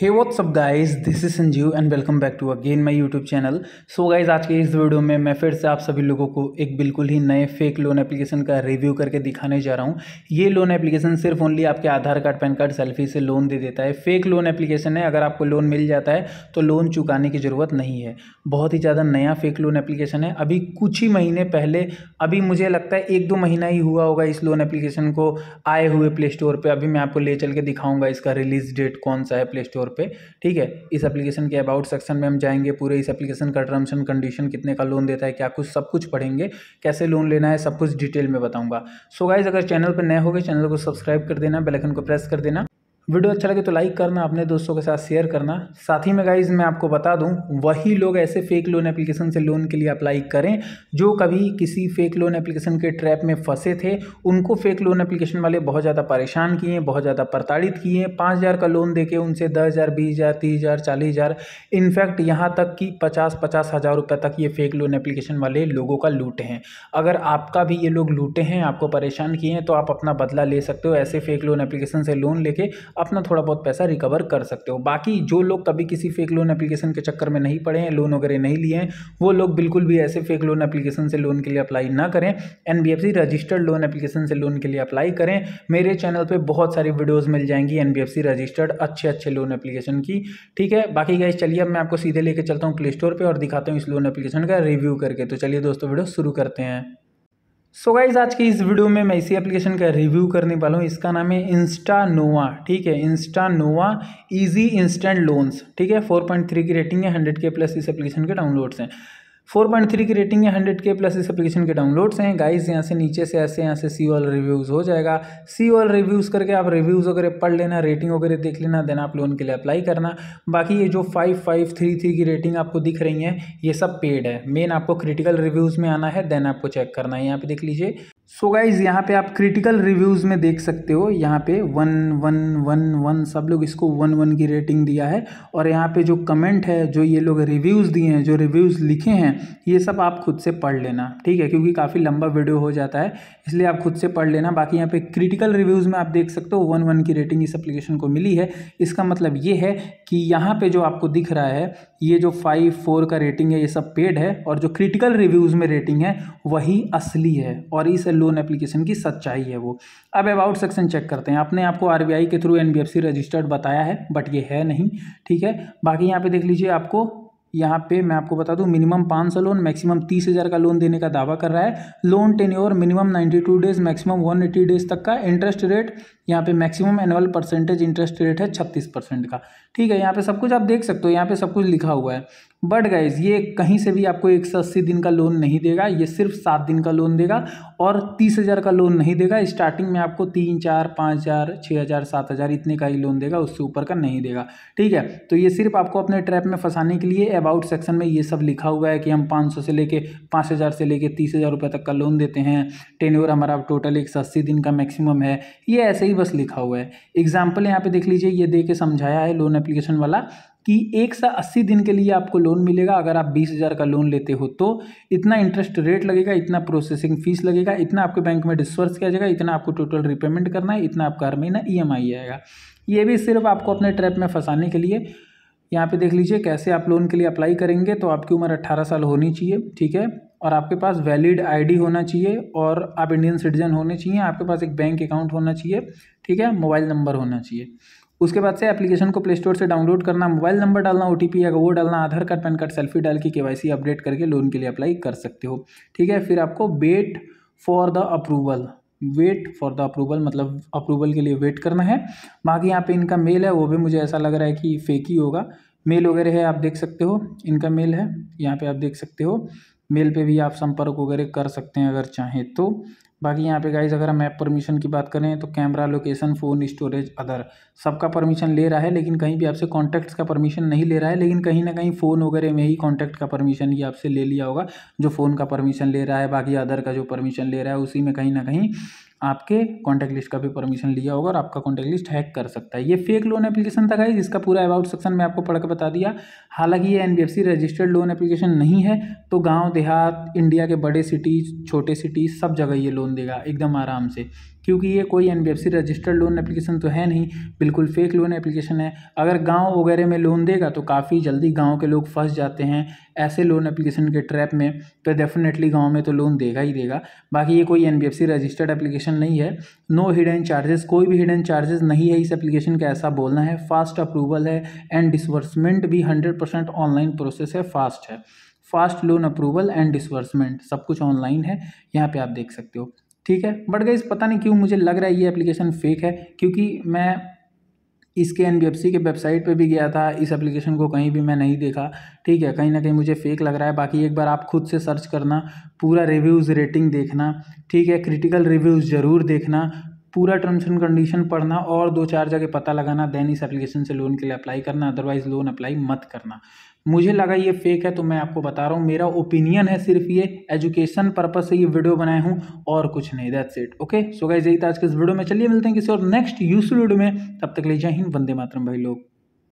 hey what's up guys this is Sanjeev and welcome back to again my YouTube channel so guys आज के इस video में मैं फिर से आप सभी लोगों को एक बिल्कुल ही नए फेक लोन एप्लीकेशन का रिव्यू करके दिखाने जा रहा हूँ ये लोन एप्लीकेशन सिर्फ ओनली आपके Aadhaar card PAN card selfie से लोन दे देता है फेक लोन एप्लीकेशन है अगर आपको लोन मिल जाता है तो लोन चुकाने की ज़रूरत नहीं है बहुत ही ज़्यादा नया फेक लोन एप्लीकेशन है अभी कुछ ही महीने पहले अभी मुझे लगता है एक दो महीना ही हुआ होगा इस लोन एप्लीकेशन को आए हुए प्ले स्टोर पर अभी मैं आपको ले चल के दिखाऊँगा इसका रिलीज डेट कौन सा है प्ले स्टोर पे ठीक है इस एप्लीकेशन के अबाउट सेक्शन में हम जाएंगे पूरे इस एप्लीकेशन का टर्म्स एंड कंडीशन कितने का लोन देता है क्या कुछ सब कुछ पढ़ेंगे कैसे लोन लेना है सब कुछ डिटेल में बताऊँगा सो so गाइज अगर चैनल पर नए हो गए चैनल को सब्सक्राइब कर देना बेलकन को प्रेस कर देना वीडियो अच्छा लगे तो लाइक करना अपने दोस्तों के साथ शेयर करना साथ ही में गाइज मैं आपको बता दूं वही लोग ऐसे फेक लोन एप्लीकेशन से लोन के लिए अप्लाई करें जो कभी किसी फेक लोन एप्लीकेशन के ट्रैप में फंसे थे उनको फेक लोन एप्लीकेशन वाले बहुत ज़्यादा परेशान किए बहुत ज़्यादा प्रताड़ित किए पाँच हज़ार का लोन दे उनसे दस हज़ार बीस हज़ार तीस हज़ार चालीस हज़ार इनफैक्ट यहाँ तक कि पचास पचास हज़ार रुपये तक ये फेक लोन एप्लीकेशन वाले लोगों का लूटे हैं अगर आपका भी ये लोग लूटे हैं आपको परेशान किए हैं तो आप अपना बदला ले सकते हो ऐसे फेक लोन एप्लीकेशन से लोन लेके अपना थोड़ा बहुत पैसा रिकवर कर सकते हो बाकी जो लोग कभी किसी फेक लोन एप्लीकेशन के चक्कर में नहीं पड़े हैं लोन वगैरह नहीं लिए हैं वो लोग बिल्कुल भी ऐसे फेक लोन एप्लीकेशन से लोन के लिए अप्लाई ना करें एन रजिस्टर्ड लोन एप्लीकेशन से लोन के लिए अप्लाई करें मेरे चैनल पर बहुत सारी वीडियोज़ मिल जाएंगी एन रजिस्टर्ड अच्छे अच्छे लोन एप्लीकेशन की ठीक है बाकी गाइज चलिए अब मैं आपको सीधे लेकर चलता हूँ प्ले स्टोर पर और दिखाता हूँ इस लोन एप्लीकेशन का रिव्यू करके तो चलिए दोस्तों वीडियो शुरू करते हैं सो so गाइज आज की इस वीडियो में मैं इसी एप्लीकेशन का रिव्यू करने वाला हूँ इसका नाम है इंस्टा नोवा ठीक है Insta Nova easy instant loans ठीक है 4.3 की रेटिंग है 100 के प्लस इस एप्लीकेशन के डाउनलोड्स हैं फोर पॉइंट थ्री की रेटिंग है हंड्रेड के प्लस इस एप्लीकेशन के डाउनलोड्स हैं गाइस यहाँ से नीचे से ऐसे यहाँ से सी ऑल रिव्यूज़ हो जाएगा सी ऑल रिव्यूज़ करके आप रिव्यूज़ वगैरह पढ़ लेना रेटिंग वगैरह देख लेना देन आप लोन के लिए अप्लाई करना बाकी ये जो फाइव फाइव थ्री थ्री की रेटिंग आपको दिख रही है ये सब पेड है मेन आपको क्रिटिकल रिव्यूज़ में आना है देन आपको चेक करना है यहाँ पर देख लीजिए सो गाइज यहाँ पे आप क्रिटिकल रिव्यूज़ में देख सकते हो यहाँ पे वन वन वन वन सब लोग इसको वन वन की रेटिंग दिया है और यहाँ पे जो कमेंट है जो ये लोग रिव्यूज़ दिए हैं जो रिव्यूज़ लिखे हैं ये सब आप खुद से पढ़ लेना ठीक है क्योंकि काफ़ी लंबा वीडियो हो जाता है इसलिए आप खुद से पढ़ लेना बाकी यहाँ पे क्रिटिकल रिव्यूज़ में आप देख सकते हो वन वन की रेटिंग इस अप्लीकेशन को मिली है इसका मतलब ये है कि यहाँ पर जो आपको दिख रहा है ये जो फाइव फोर का रेटिंग है ये सब पेड है और जो क्रिटिकल रिव्यूज़ में रेटिंग है वही असली है और इस लोन एप्लीकेशन की सच्चाई है वो अब अबाउट सेक्शन चेक करते हैं आपने आपको आर के थ्रू एन रजिस्टर्ड बताया है बट ये है नहीं ठीक है बाकी यहाँ पर देख लीजिए आपको यहाँ पे मैं आपको बता दूँ मिनिमम पाँच सौ लोन मैक्सिमम तीस हज़ार का लोन देने का दावा कर रहा है loan tenure minimum ninety two days maximum one eighty days तक का इंटरेस्ट रेट यहाँ पे maximum annual percentage interest rate है छत्तीस परसेंट का ठीक है यहाँ पे सब कुछ आप देख सकते हो यहाँ पे सब कुछ लिखा हुआ है बट गाइज ये कहीं से भी आपको एक सौ अस्सी दिन का लोन नहीं देगा ये सिर्फ सात दिन का लोन देगा और तीस हज़ार का लोन नहीं देगा स्टार्टिंग में आपको तीन चार पाँच हज़ार छः हज़ार सात हज़ार इतने का ही लोन देगा उससे ऊपर का नहीं देगा ठीक है तो ये सिर्फ आपको अपने ट्रैप में फंसाने के लिए अबाउट सेक्शन में ये सब लिखा हुआ है कि हम पाँच से लेके पाँच हज़ार से लेके तीस हज़ार रुपये तक का लोन देते हैं टेन हमारा टोटल एक सौ अस्सी दिन का मैक्सिमम है ये ऐसे ही ही बस लिखा हुआ है एग्जाम्पल यहाँ पे देख लीजिए ये दे के समझाया है लोन एप्लीकेशन वाला कि एक सा अस्सी दिन के लिए आपको लोन मिलेगा अगर आप बीस हज़ार का लोन लेते हो तो इतना इंटरेस्ट रेट लगेगा इतना प्रोसेसिंग फीस लगेगा इतना आपके बैंक में डिस्वर्स किया जाएगा इतना आपको टोटल रिपेमेंट करना है इतना आपका हर महीना ई e आएगा ये भी सिर्फ आपको अपने ट्रैप में फंसाने के लिए यहाँ पे देख लीजिए कैसे आप लोन के लिए अप्लाई करेंगे तो आपकी उम्र 18 साल होनी चाहिए ठीक है और आपके पास वैलिड आईडी होना चाहिए और आप इंडियन सिटीजन होने चाहिए आपके पास एक बैंक अकाउंट होना चाहिए ठीक है मोबाइल नंबर होना चाहिए उसके बाद से एप्लीकेशन को प्ले स्टोर से डाउनलोड करना मोबाइल नंबर डालना ओ या वो डालना Aadhaar card PAN card selfie डाल के के अपडेट करके लोन के लिए अप्लाई कर सकते हो ठीक है फिर आपको wait for the approval wait for the approval मतलब अप्रूवल के लिए वेट करना है बाकी यहाँ पे इनका मेल है वो भी मुझे ऐसा लग रहा है कि फेक ही होगा मेल वगैरह है आप देख सकते हो इनका मेल है यहाँ पे आप देख सकते हो मेल पे भी आप संपर्क वगैरह कर सकते हैं अगर चाहें तो बाकी यहाँ पे गाइज अगर हम ऐप परमिशन की बात करें तो camera location phone storage other सबका परमिशन ले रहा है लेकिन कहीं भी आपसे कॉन्टैक्ट्स का परमिशन नहीं ले रहा है लेकिन कहीं ना कहीं फ़ोन वगैरह में ही कॉन्टैक्ट का परमिशन ये आपसे ले लिया होगा जो फ़ोन का परमिशन ले रहा है बाकी अदर का जो परमिशन ले रहा है उसी में कहीं ना कहीं आपके कॉन्टैक्ट लिस्ट का भी परमिशन लिया होगा और आपका कॉन्टैक्ट लिस्ट हैक कर सकता है ये फेक लोन एप्लीकेशन था गाइज इसका पूरा अबाउट सेक्शन में आपको पढ़कर बता दिया हालांकि ये एनबीएफसी रजिस्टर्ड लोन एप्लीकेशन नहीं है तो गांव देहात इंडिया के बड़े सिटीज छोटे सिटीज सब जगह ये लोन देगा एकदम आराम से क्योंकि ये कोई एन रजिस्टर्ड लोन एप्लीकेशन तो है नहीं बिल्कुल फेक लोन एप्लीकेशन है अगर गाँव वगैरह में लोन देगा तो काफ़ी जल्दी गाँव के लोग फंस जाते हैं ऐसे लोन एप्लीकेशन के ट्रैप में तो डेफिनेटली गाँव में तो लोन देगा ही देगा बाकी ये कोई एन रजिस्टर्ड एप्लीकेशन एप्लीकेशन नहीं है नो हिडन चार्जेस कोई भी हिडन चार्जेस नहीं है इस एप्लीकेशन का ऐसा बोलना है फास्ट अप्रूवल है एंड डिसबर्समेंट भी हंड्रेड परसेंट ऑनलाइन प्रोसेस है फास्ट है fast loan approval and disbursement सब कुछ ऑनलाइन है यहाँ पर आप देख सकते हो ठीक है बट गई पता नहीं क्यों मुझे लग रहा है ये एप्लीकेशन फेक है क्योंकि मैं इसके एन के वेबसाइट पे भी गया था इस एप्लीकेशन को कहीं भी मैं नहीं देखा ठीक है कहीं ना कहीं मुझे फेक लग रहा है बाकी एक बार आप खुद से सर्च करना पूरा रिव्यूज़ रेटिंग देखना ठीक है क्रिटिकल रिव्यूज़ ज़रूर देखना पूरा टर्म्स एंड कंडीशन पढ़ना और दो चार जगह पता लगाना देन इस एप्लीकेशन से लोन के लिए अप्लाई करना अदरवाइज लोन अप्लाई मत करना मुझे लगा ये फेक है तो मैं आपको बता रहा हूँ मेरा ओपिनियन है सिर्फ ये एजुकेशन पर्पज से ये वीडियो बनाया हूँ और कुछ नहीं that's it okay so guys यही था आज के इस वीडियो में चलिए मिलते हैं किसी और नेक्स्ट यूस वीडियो में तब तक ले जाए हिंद वंदे मातरम भाई लोग